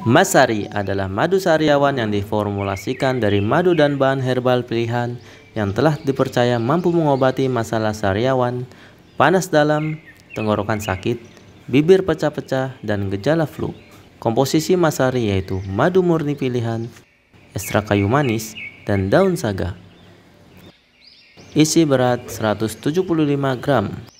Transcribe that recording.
Masari adalah madu sariawan yang diformulasikan dari madu dan bahan herbal pilihan yang telah dipercaya mampu mengobati masalah sariawan, panas dalam, tenggorokan sakit, bibir pecah-pecah, dan gejala flu. Komposisi masari yaitu madu murni pilihan, ekstrak kayu manis, dan daun saga. Isi berat 175 gram.